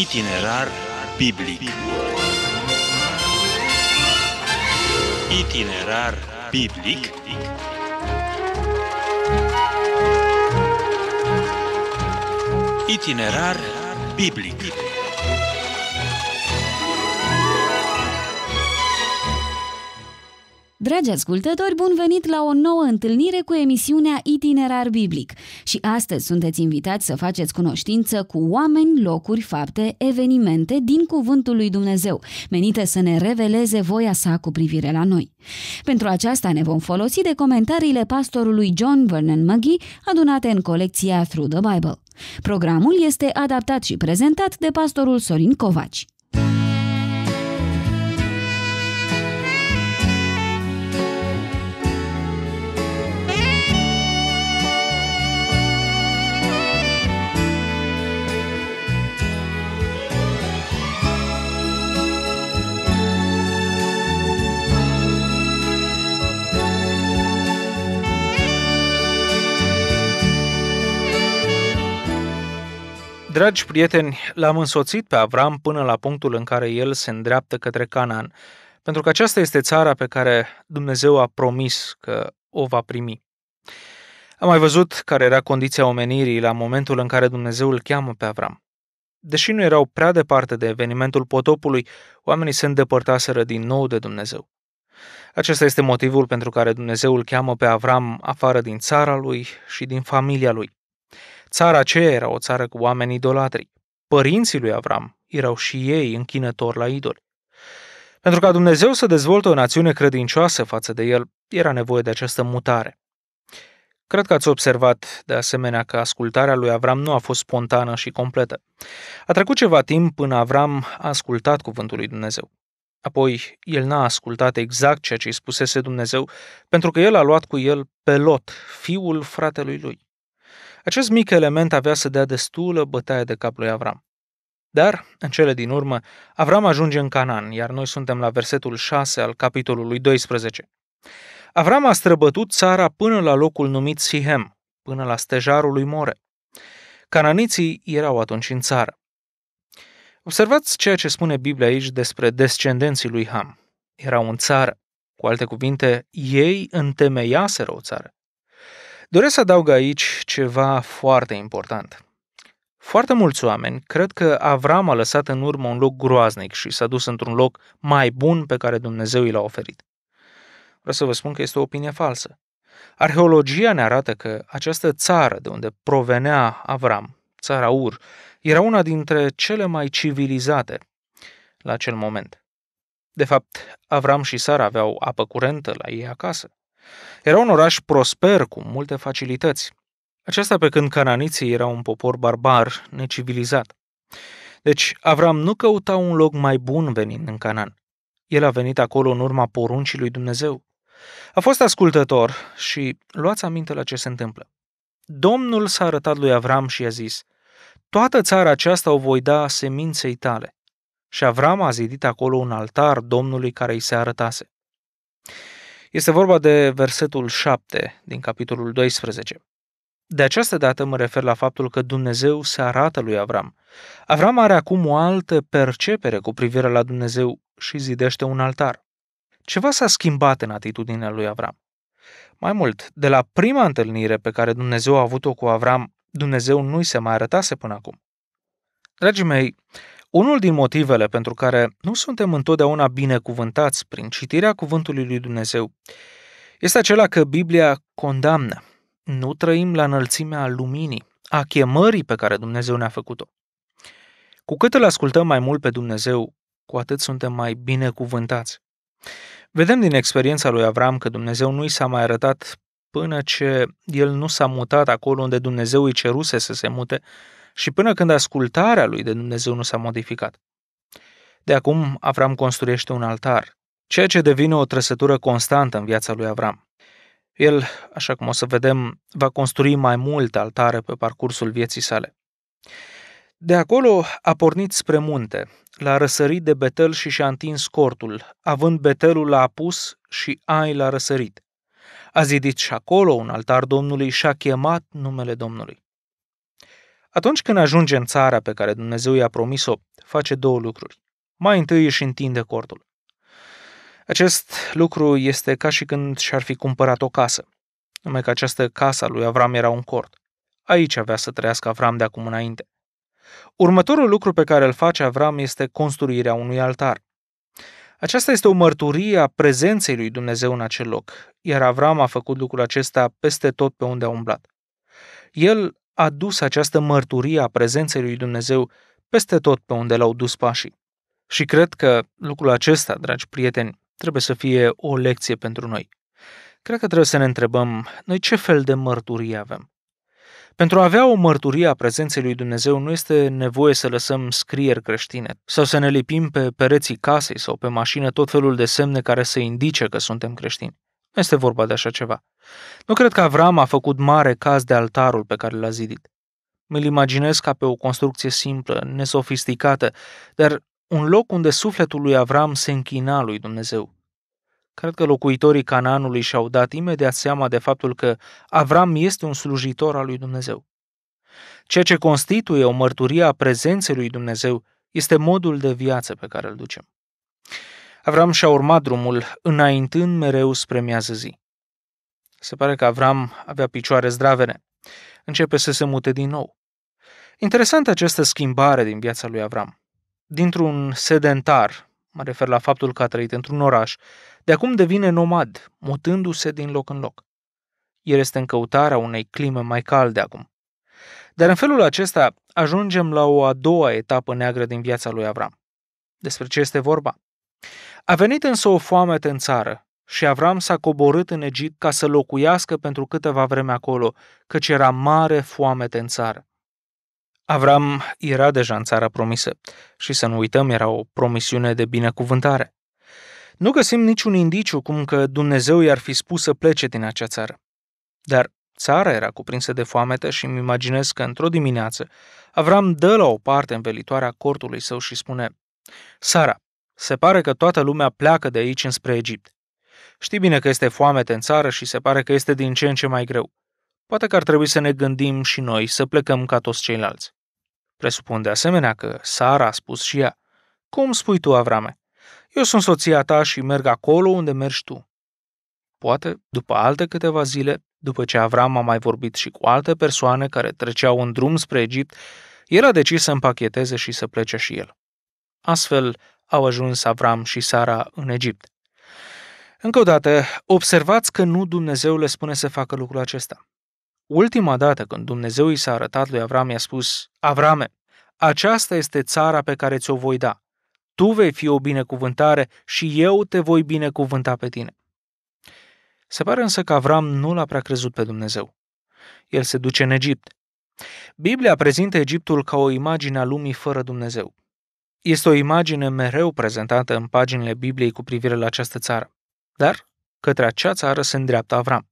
Itinerar biblic Itinerar biblic Itinerar biblic Dragi ascultători, bun venit la o nouă întâlnire cu emisiunea Itinerar Biblic și astăzi sunteți invitați să faceți cunoștință cu oameni, locuri, fapte, evenimente din Cuvântul lui Dumnezeu, menite să ne reveleze voia sa cu privire la noi. Pentru aceasta ne vom folosi de comentariile pastorului John Vernon Magee adunate în colecția Through the Bible. Programul este adaptat și prezentat de pastorul Sorin Covaci. Dragi prieteni, l-am însoțit pe Avram până la punctul în care el se îndreaptă către Canaan, pentru că aceasta este țara pe care Dumnezeu a promis că o va primi. Am mai văzut care era condiția omenirii la momentul în care Dumnezeu îl cheamă pe Avram. Deși nu erau prea departe de evenimentul potopului, oamenii se îndepărtaseră din nou de Dumnezeu. Acesta este motivul pentru care Dumnezeu îl cheamă pe Avram afară din țara lui și din familia lui. Țara aceea era o țară cu oameni idolatri. Părinții lui Avram erau și ei închinători la idoli. Pentru ca Dumnezeu să dezvolte o națiune credincioasă față de el, era nevoie de această mutare. Cred că ați observat, de asemenea, că ascultarea lui Avram nu a fost spontană și completă. A trecut ceva timp până Avram a ascultat cuvântul lui Dumnezeu. Apoi, el n-a ascultat exact ceea ce îi spusese Dumnezeu, pentru că el a luat cu el pe Lot, fiul fratelui lui. Acest mic element avea să dea destulă bătaie de cap lui Avram. Dar, în cele din urmă, Avram ajunge în Canaan, iar noi suntem la versetul 6 al capitolului 12. Avram a străbătut țara până la locul numit Sihem, până la stejarul lui More. Cananiții erau atunci în țară. Observați ceea ce spune Biblia aici despre descendenții lui Ham. Erau în țară. Cu alte cuvinte, ei întemeiaseră o țară. Doresc să adaug aici ceva foarte important. Foarte mulți oameni cred că Avram a lăsat în urmă un loc groaznic și s-a dus într-un loc mai bun pe care Dumnezeu i l-a oferit. Vreau să vă spun că este o opinie falsă. Arheologia ne arată că această țară de unde provenea Avram, țara Ur, era una dintre cele mai civilizate la acel moment. De fapt, Avram și Sara aveau apă curentă la ei acasă. Era un oraș prosper, cu multe facilități. Aceasta pe când cananiții erau un popor barbar, necivilizat. Deci Avram nu căuta un loc mai bun venind în Canaan. El a venit acolo în urma poruncii lui Dumnezeu. A fost ascultător și luați aminte la ce se întâmplă. Domnul s-a arătat lui Avram și i-a zis, Toată țara aceasta o voi da seminței tale. Și Avram a zidit acolo un altar Domnului care îi se arătase. Este vorba de versetul 7 din capitolul 12. De această dată mă refer la faptul că Dumnezeu se arată lui Avram. Avram are acum o altă percepere cu privire la Dumnezeu și zidește un altar. Ceva s-a schimbat în atitudinea lui Avram. Mai mult, de la prima întâlnire pe care Dumnezeu a avut-o cu Avram, Dumnezeu nu-i se mai arătase până acum. Dragii mei, unul din motivele pentru care nu suntem întotdeauna binecuvântați prin citirea Cuvântului lui Dumnezeu este acela că Biblia condamnă. Nu trăim la înălțimea luminii, a chemării pe care Dumnezeu ne-a făcut-o. Cu cât îl ascultăm mai mult pe Dumnezeu, cu atât suntem mai binecuvântați. Vedem din experiența lui Avram că Dumnezeu nu i s-a mai arătat până ce el nu s-a mutat acolo unde Dumnezeu îi ceruse să se mute și până când ascultarea lui de Dumnezeu nu s-a modificat. De acum, Avram construiește un altar, ceea ce devine o trăsătură constantă în viața lui Avram. El, așa cum o să vedem, va construi mai multe altare pe parcursul vieții sale. De acolo a pornit spre munte, l-a răsărit de Betel și și-a întins cortul, având Betelul la apus și Ai la răsărit. A zidit și acolo un altar Domnului și a chemat numele Domnului. Atunci când ajunge în țara pe care Dumnezeu i-a promis-o, face două lucruri. Mai întâi își întinde cordul. Acest lucru este ca și când și-ar fi cumpărat o casă, numai că această casă lui Avram era un cort. Aici avea să trăiască Avram de acum înainte. Următorul lucru pe care îl face Avram este construirea unui altar. Aceasta este o mărturie a prezenței lui Dumnezeu în acel loc, iar Avram a făcut lucrul acesta peste tot pe unde a umblat. El a dus această mărturie a prezenței lui Dumnezeu peste tot pe unde l-au dus pașii. Și cred că lucrul acesta, dragi prieteni, trebuie să fie o lecție pentru noi. Cred că trebuie să ne întrebăm noi ce fel de mărturie avem. Pentru a avea o mărturie a prezenței lui Dumnezeu nu este nevoie să lăsăm scrieri creștine sau să ne lipim pe pereții casei sau pe mașină tot felul de semne care să indice că suntem creștini. Nu este vorba de așa ceva. Nu cred că Avram a făcut mare caz de altarul pe care l-a zidit. Mi-l imaginez ca pe o construcție simplă, nesofisticată, dar un loc unde sufletul lui Avram se închina lui Dumnezeu. Cred că locuitorii Cananului și-au dat imediat seama de faptul că Avram este un slujitor al lui Dumnezeu. Ceea ce constituie o mărturie a prezenței lui Dumnezeu este modul de viață pe care îl ducem. Avram și-a urmat drumul, înaintând mereu spre miază zi. Se pare că Avram avea picioare zdravene. Începe să se mute din nou. Interesant această schimbare din viața lui Avram. Dintr-un sedentar, mă refer la faptul că a trăit într-un oraș, de acum devine nomad, mutându-se din loc în loc. El este în căutarea unei clime mai calde acum. Dar în felul acesta ajungem la o a doua etapă neagră din viața lui Avram. Despre ce este vorba? A venit însă o foamete în țară și Avram s-a coborât în Egipt ca să locuiască pentru câteva vreme acolo, căci era mare foamete în țară. Avram era deja în țara promisă și să nu uităm, era o promisiune de binecuvântare. Nu găsim niciun indiciu cum că Dumnezeu i-ar fi spus să plece din acea țară. Dar țara era cuprinsă de foamete și îmi imaginez că într-o dimineață Avram dă la o parte învelitoarea cortului său și spune Sara, se pare că toată lumea pleacă de aici înspre Egipt. Știi bine că este foamete în țară și se pare că este din ce în ce mai greu. Poate că ar trebui să ne gândim și noi să plecăm ca toți ceilalți. Presupun de asemenea că Sara a spus și ea, Cum spui tu, Avrame? Eu sunt soția ta și merg acolo unde mergi tu. Poate, după alte câteva zile, după ce Avram a mai vorbit și cu alte persoane care treceau în drum spre Egipt, el a decis să împacheteze și să plece și el. Astfel, au ajuns Avram și Sara în Egipt. Încă o dată, observați că nu Dumnezeu le spune să facă lucrul acesta. Ultima dată când Dumnezeu i s-a arătat lui Avram, i-a spus, Avrame, aceasta este țara pe care ți-o voi da. Tu vei fi o binecuvântare și eu te voi binecuvânta pe tine. Se pare însă că Avram nu l-a prea crezut pe Dumnezeu. El se duce în Egipt. Biblia prezintă Egiptul ca o imagine a lumii fără Dumnezeu. Este o imagine mereu prezentată în paginile Bibliei cu privire la această țară. Dar către acea țară se îndreaptă Avram.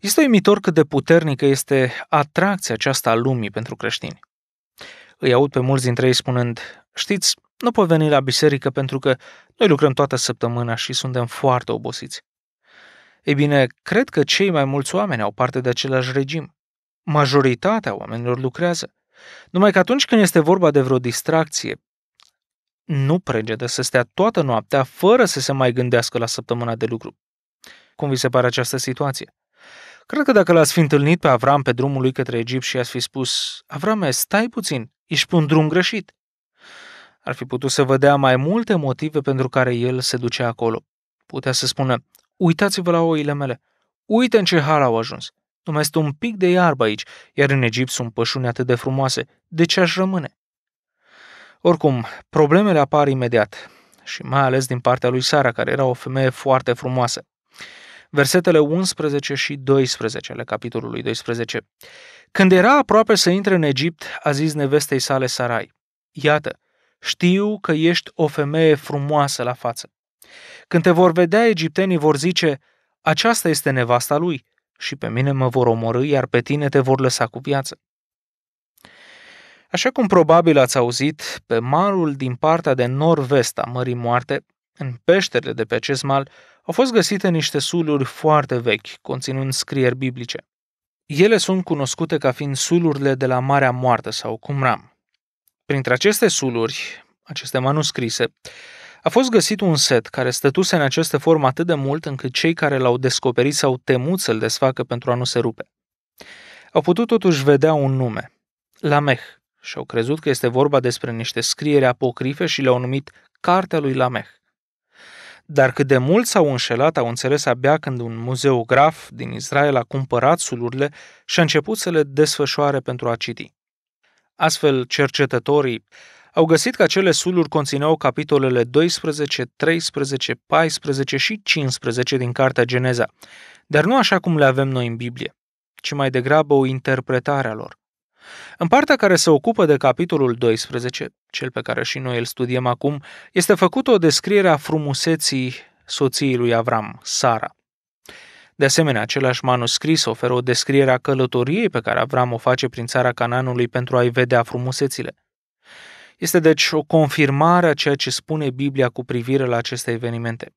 Este uimitor cât de puternică este atracția aceasta a lumii pentru creștini. Îi aud pe mulți dintre ei spunând, știți, nu pot veni la biserică pentru că noi lucrăm toată săptămâna și suntem foarte obosiți. Ei bine, cred că cei mai mulți oameni au parte de același regim. Majoritatea oamenilor lucrează. Numai că atunci când este vorba de vreo distracție, nu pregede să stea toată noaptea fără să se mai gândească la săptămâna de lucru. Cum vi se pare această situație? Cred că dacă l-ați fi întâlnit pe Avram pe drumul lui către Egipt și ați fi spus, Avrame, stai puțin, ești pe un drum greșit. Ar fi putut să vă dea mai multe motive pentru care el se ducea acolo. Putea să spună, uitați-vă la oile mele, uite în ce hal au ajuns. Nu mai este un pic de iarbă aici, iar în Egipt sunt pășuni atât de frumoase, de ce aș rămâne? Oricum, problemele apar imediat și mai ales din partea lui Sara, care era o femeie foarte frumoasă. Versetele 11 și 12 ale capitolului 12. Când era aproape să intre în Egipt, a zis nevestei sale Sarai, Iată, știu că ești o femeie frumoasă la față. Când te vor vedea, egiptenii vor zice, aceasta este nevasta lui și pe mine mă vor omorâ, iar pe tine te vor lăsa cu viață. Așa cum probabil ați auzit, pe malul din partea de nord-vest a Mării Moarte, în peșterile de pe acest mal, au fost găsite niște suluri foarte vechi, conținând scrieri biblice. Ele sunt cunoscute ca fiind sulurile de la Marea Moartă sau Cumram. Printre aceste suluri, aceste manuscrise, a fost găsit un set care stătuse în această formă atât de mult încât cei care l-au descoperit s-au temut să-l desfacă pentru a nu se rupe. Au putut totuși vedea un nume, Lameh, și au crezut că este vorba despre niște scrieri apocrife și le-au numit Cartea lui Lameh. Dar cât de mult s-au înșelat au înțeles abia când un muzeograf din Israel a cumpărat sulurile și a început să le desfășoare pentru a citi. Astfel, cercetătorii au găsit că acele suluri conțineau capitolele 12, 13, 14 și 15 din Cartea Geneza, dar nu așa cum le avem noi în Biblie, ci mai degrabă o interpretare a lor. În partea care se ocupă de capitolul 12, cel pe care și noi îl studiem acum, este făcută o descriere a frumuseții soției lui Avram, Sara. De asemenea, același manuscris oferă o descriere a călătoriei pe care Avram o face prin țara Cananului pentru a-i vedea frumusețile. Este deci o confirmare a ceea ce spune Biblia cu privire la aceste evenimente.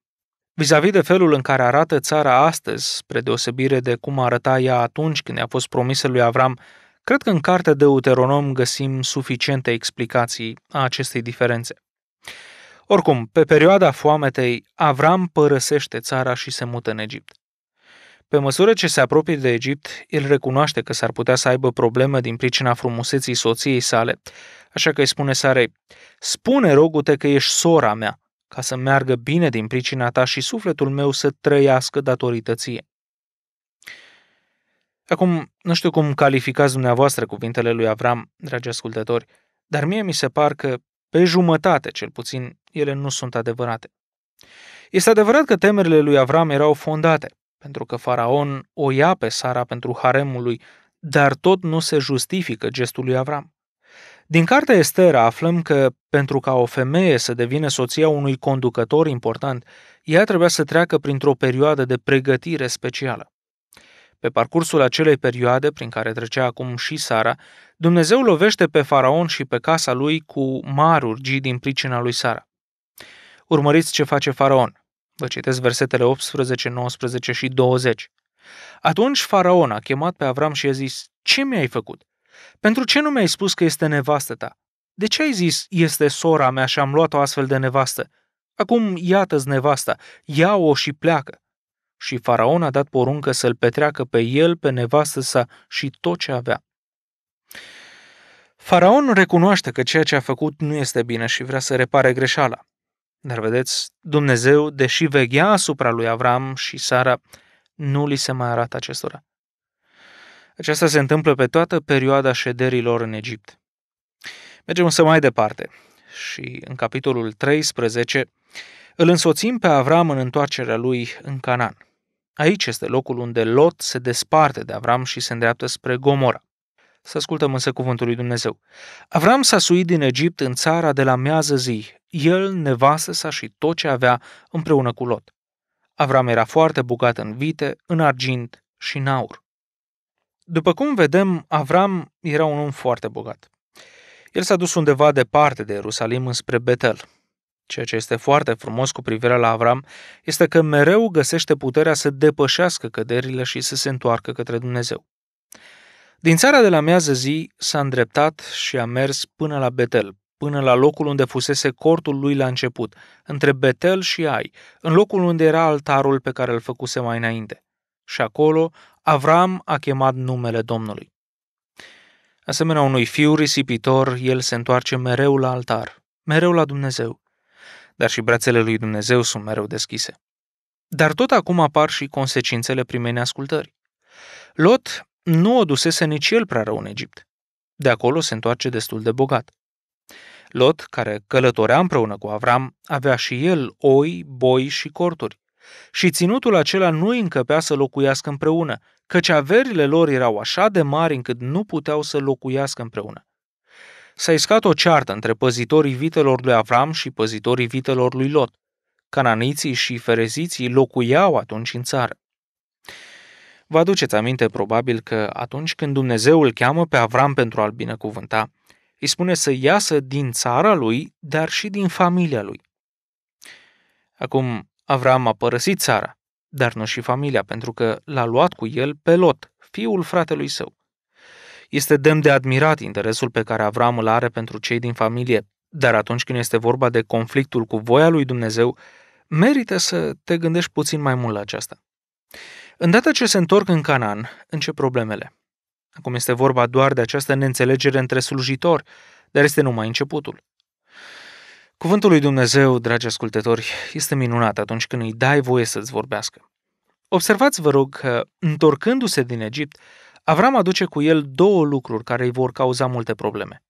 Vis-a-vis de felul în care arată țara astăzi, spre deosebire de cum arăta ea atunci când i-a fost promisă lui Avram, Cred că în cartea Deuteronom găsim suficiente explicații a acestei diferențe. Oricum, pe perioada foametei, Avram părăsește țara și se mută în Egipt. Pe măsură ce se apropie de Egipt, el recunoaște că s-ar putea să aibă probleme din pricina frumuseții soției sale, așa că îi spune Sarei, spune rogute că ești sora mea, ca să meargă bine din pricina ta și sufletul meu să trăiască datorită Acum, nu știu cum calificați dumneavoastră cuvintele lui Avram, dragi ascultători, dar mie mi se par că, pe jumătate cel puțin, ele nu sunt adevărate. Este adevărat că temerile lui Avram erau fondate, pentru că faraon o ia pe Sara pentru haremul lui, dar tot nu se justifică gestul lui Avram. Din cartea Estera aflăm că, pentru ca o femeie să devină soția unui conducător important, ea trebuia să treacă printr-o perioadă de pregătire specială. Pe parcursul acelei perioade prin care trecea acum și Sara, Dumnezeu lovește pe faraon și pe casa lui cu mari urgii din pricina lui Sara. Urmăriți ce face faraon. Vă citesc versetele 18, 19 și 20. Atunci faraon a chemat pe Avram și a zis, Ce mi-ai făcut? Pentru ce nu mi-ai spus că este nevastă ta? De ce ai zis, este sora mea și am luat o astfel de nevastă? Acum iată-ți nevasta, ia-o și pleacă și faraon a dat poruncă să-l petreacă pe el, pe nevastă sa și tot ce avea. Faraon recunoaște că ceea ce a făcut nu este bine și vrea să repare greșeala. Dar vedeți, Dumnezeu, deși veghea asupra lui Avram și Sara, nu li se mai arată acestora. Aceasta se întâmplă pe toată perioada șederilor în Egipt. Mergem însă mai departe și în capitolul 13 îl însoțim pe Avram în întoarcerea lui în Canaan. Aici este locul unde Lot se desparte de Avram și se îndreaptă spre Gomora. Să ascultăm însă cuvântul lui Dumnezeu. Avram s-a suit din Egipt în țara de la miază zi, el, nevastă sa și tot ce avea împreună cu Lot. Avram era foarte bogat în vite, în argint și în aur. După cum vedem, Avram era un om foarte bogat. El s-a dus undeva departe de Ierusalim înspre Betel. Ceea ce este foarte frumos cu privire la Avram este că mereu găsește puterea să depășească căderile și să se întoarcă către Dumnezeu. Din țara de la miază zi s-a îndreptat și a mers până la Betel, până la locul unde fusese cortul lui la început, între Betel și Ai, în locul unde era altarul pe care îl făcuse mai înainte. Și acolo Avram a chemat numele Domnului. Asemenea unui fiu risipitor, el se întoarce mereu la altar, mereu la Dumnezeu dar și brațele lui Dumnezeu sunt mereu deschise. Dar tot acum apar și consecințele primei neascultări. Lot nu o dusese nici el prea rău în Egipt. De acolo se întoarce destul de bogat. Lot, care călătorea împreună cu Avram, avea și el oi, boi și corturi. Și ținutul acela nu îi încăpea să locuiască împreună, căci averile lor erau așa de mari încât nu puteau să locuiască împreună. S-a iscat o ceartă între păzitorii vitelor lui Avram și păzitorii vitelor lui Lot. Cananiții și fereziții locuiau atunci în țară. Vă aduceți aminte probabil că atunci când Dumnezeu îl cheamă pe Avram pentru a-l binecuvânta, îi spune să iasă din țara lui, dar și din familia lui. Acum, Avram a părăsit țara, dar nu și familia, pentru că l-a luat cu el pe Lot, fiul fratelui său. Este demn de admirat interesul pe care Avram îl are pentru cei din familie, dar atunci când este vorba de conflictul cu voia lui Dumnezeu, merită să te gândești puțin mai mult la aceasta. Îndată ce se întorc în Canaan, încep problemele. Acum este vorba doar de această neînțelegere între slujitori, dar este numai începutul. Cuvântul lui Dumnezeu, dragi ascultători, este minunat atunci când îi dai voie să-ți vorbească. Observați, vă rog, că, întorcându-se din Egipt, Avram aduce cu el două lucruri care îi vor cauza multe probleme.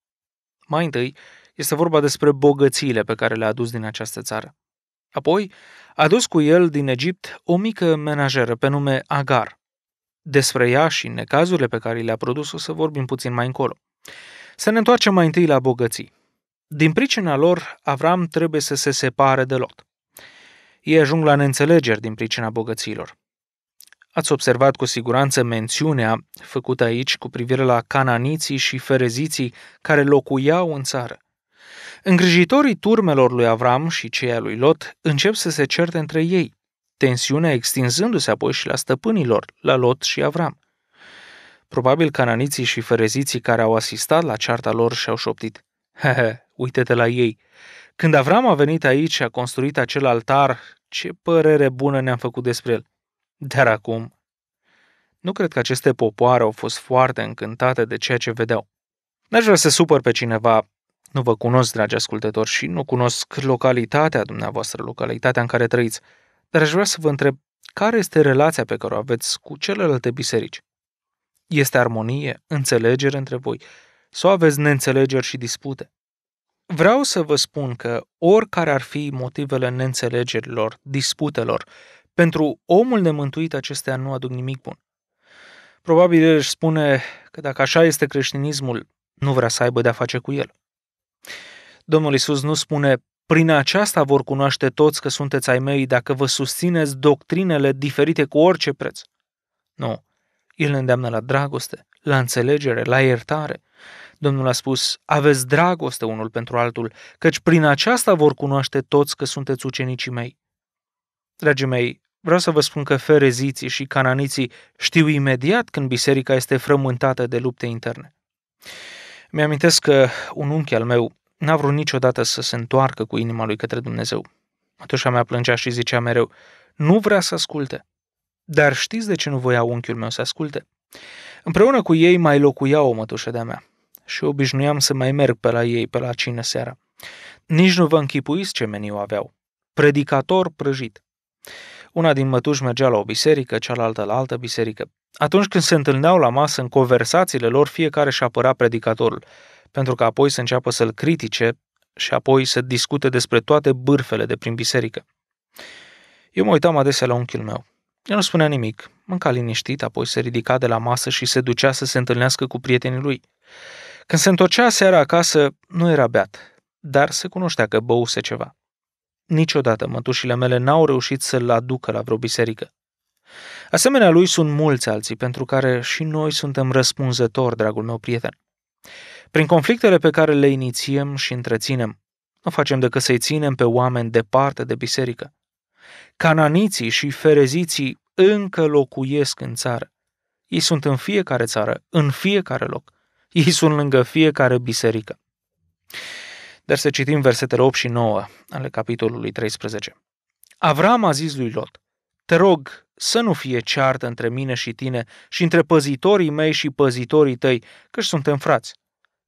Mai întâi, este vorba despre bogățiile pe care le-a adus din această țară. Apoi, a dus cu el din Egipt o mică menajeră pe nume Agar. Despre ea și necazurile pe care le-a produs o să vorbim puțin mai încolo. Să ne întoarcem mai întâi la bogății. Din pricina lor, Avram trebuie să se separe de Lot. Ei ajung la neînțelegeri din pricina bogăților. Ați observat cu siguranță mențiunea făcută aici cu privire la cananiții și fereziții care locuiau în țară. Îngrijitorii turmelor lui Avram și cei lui Lot încep să se certe între ei, tensiunea extinzându-se apoi și la stăpânilor, la Lot și Avram. Probabil cananiții și fereziții care au asistat la cearta lor și-au șoptit. Hehe, uite-te la ei. Când Avram a venit aici și a construit acel altar, ce părere bună ne-am făcut despre el. Dar acum, nu cred că aceste popoare au fost foarte încântate de ceea ce vedeau. N-aș vrea să supăr pe cineva, nu vă cunosc, dragi ascultători, și nu cunosc localitatea dumneavoastră, localitatea în care trăiți, dar aș vrea să vă întreb care este relația pe care o aveți cu celelalte biserici. Este armonie, înțelegere între voi sau aveți neînțelegeri și dispute? Vreau să vă spun că oricare ar fi motivele neînțelegerilor, disputelor pentru omul nemântuit acestea nu aduc nimic bun. Probabil el își spune că dacă așa este creștinismul, nu vrea să aibă de-a face cu el. Domnul Isus nu spune, prin aceasta vor cunoaște toți că sunteți ai mei dacă vă susțineți doctrinele diferite cu orice preț. Nu, el ne îndeamnă la dragoste, la înțelegere, la iertare. Domnul a spus, aveți dragoste unul pentru altul, căci prin aceasta vor cunoaște toți că sunteți ucenicii mei. Dragii mei, Vreau să vă spun că fereziții și cananiții știu imediat când biserica este frământată de lupte interne. Mi-amintesc că un unchi al meu n-a vrut niciodată să se întoarcă cu inima lui către Dumnezeu. Mătușa mea plângea și zicea mereu, nu vrea să asculte. Dar știți de ce nu voia unchiul meu să asculte? Împreună cu ei mai locuia o mătușă de-a mea și obișnuiam să mai merg pe la ei pe la cină seara. Nici nu vă închipuiți ce meniu aveau. Predicator prăjit. Una din mătuși mergea la o biserică, cealaltă la altă biserică. Atunci când se întâlneau la masă în conversațiile lor, fiecare și apăra predicatorul, pentru că apoi să înceapă să-l critique și apoi să discute despre toate bârfele de prin biserică. Eu mă uitam adesea la unchiul meu. El nu spunea nimic, mânca liniștit, apoi se ridica de la masă și se ducea să se întâlnească cu prietenii lui. Când se întorcea seara acasă, nu era beat, dar se cunoștea că băuse ceva. Niciodată mătușile mele n-au reușit să-l aducă la vreo biserică. Asemenea lui sunt mulți alții pentru care și noi suntem răspunzători, dragul meu prieten. Prin conflictele pe care le inițiem și întreținem, nu facem decât să-i ținem pe oameni departe de biserică. Cananiții și fereziții încă locuiesc în țară. Ei sunt în fiecare țară, în fiecare loc. Ei sunt lângă fiecare biserică. Dar să citim versetele 8 și 9 ale capitolului 13. Avram a zis lui Lot, te rog să nu fie ceartă între mine și tine și între păzitorii mei și păzitorii tăi, căci suntem frați.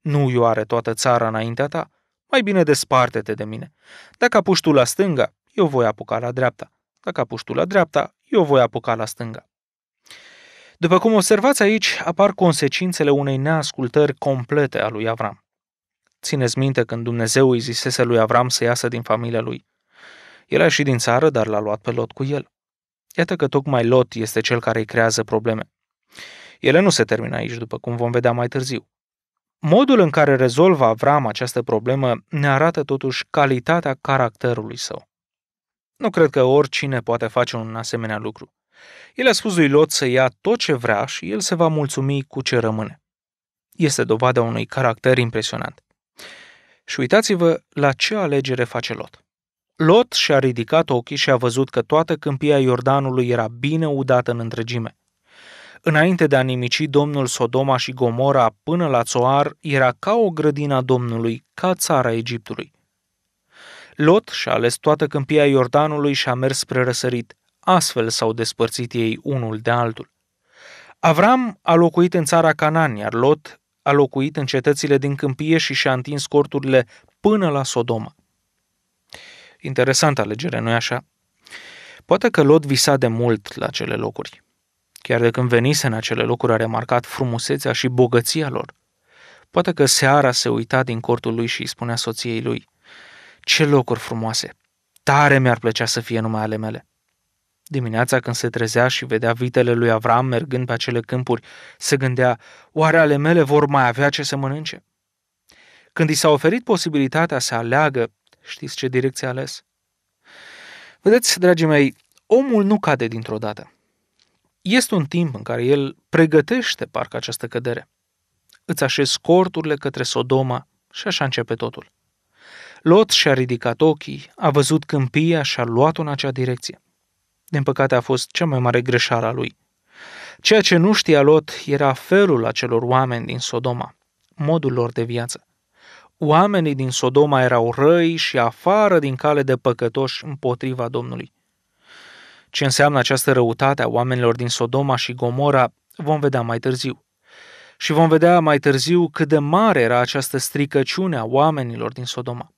Nu eu are toată țara înaintea ta, mai bine desparte-te de mine. Dacă apuci tu la stânga, eu voi apuca la dreapta. Dacă apuci tu la dreapta, eu voi apuca la stânga. După cum observați aici, apar consecințele unei neascultări complete a lui Avram. Țineți minte când Dumnezeu îi zisese lui Avram să iasă din familia lui. El a ieșit din țară, dar l-a luat pe Lot cu el. Iată că tocmai Lot este cel care îi creează probleme. Ele nu se termină aici, după cum vom vedea mai târziu. Modul în care rezolvă Avram această problemă ne arată totuși calitatea caracterului său. Nu cred că oricine poate face un asemenea lucru. El a spus lui Lot să ia tot ce vrea și el se va mulțumi cu ce rămâne. Este dovada unui caracter impresionant. Și uitați-vă la ce alegere face Lot. Lot și-a ridicat ochii și a văzut că toată câmpia Iordanului era bine udată în întregime. Înainte de a nimici domnul Sodoma și Gomora până la Țoar, era ca o grădină a Domnului, ca țara Egiptului. Lot și-a ales toată câmpia Iordanului și a mers spre răsărit. Astfel s-au despărțit ei unul de altul. Avram a locuit în țara Canaan, iar Lot a locuit în cetățile din câmpie și și-a întins corturile până la Sodoma. Interesantă alegere, nu-i așa? Poate că Lot visa de mult la cele locuri. Chiar de când venise în acele locuri a remarcat frumusețea și bogăția lor. Poate că seara se uita din cortul lui și îi spunea soției lui, Ce locuri frumoase! Tare mi-ar plăcea să fie numai ale mele!" Dimineața când se trezea și vedea vitele lui Avram mergând pe acele câmpuri, se gândea, oare ale mele vor mai avea ce să mănânce? Când i s-a oferit posibilitatea să aleagă, știți ce direcție a ales? Vedeți, dragii mei, omul nu cade dintr-o dată. Este un timp în care el pregătește parcă această cădere. Îți așezi corturile către Sodoma și așa începe totul. Lot și-a ridicat ochii, a văzut câmpia și a luat-o în acea direcție. Din păcate a fost cea mai mare greșeală a lui. Ceea ce nu știa Lot era felul acelor oameni din Sodoma, modul lor de viață. Oamenii din Sodoma erau răi și afară din cale de păcătoși împotriva Domnului. Ce înseamnă această răutate a oamenilor din Sodoma și Gomora vom vedea mai târziu. Și vom vedea mai târziu cât de mare era această stricăciune a oamenilor din Sodoma.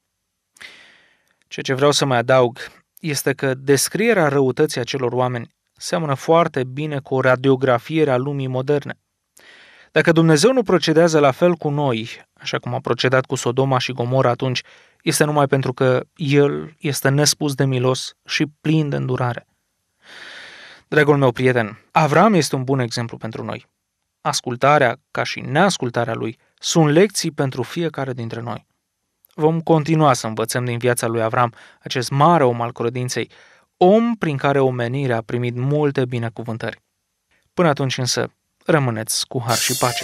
Ceea ce vreau să mai adaug este că descrierea răutății acelor oameni seamănă foarte bine cu o radiografie a lumii moderne. Dacă Dumnezeu nu procedează la fel cu noi, așa cum a procedat cu Sodoma și Gomora atunci, este numai pentru că El este nespus de milos și plin de îndurare. Dragul meu prieten, Avram este un bun exemplu pentru noi. Ascultarea, ca și neascultarea lui, sunt lecții pentru fiecare dintre noi vom continua să învățăm din viața lui Avram, acest mare om al credinței, om prin care omenirea a primit multe binecuvântări. Până atunci însă, rămâneți cu har și pace!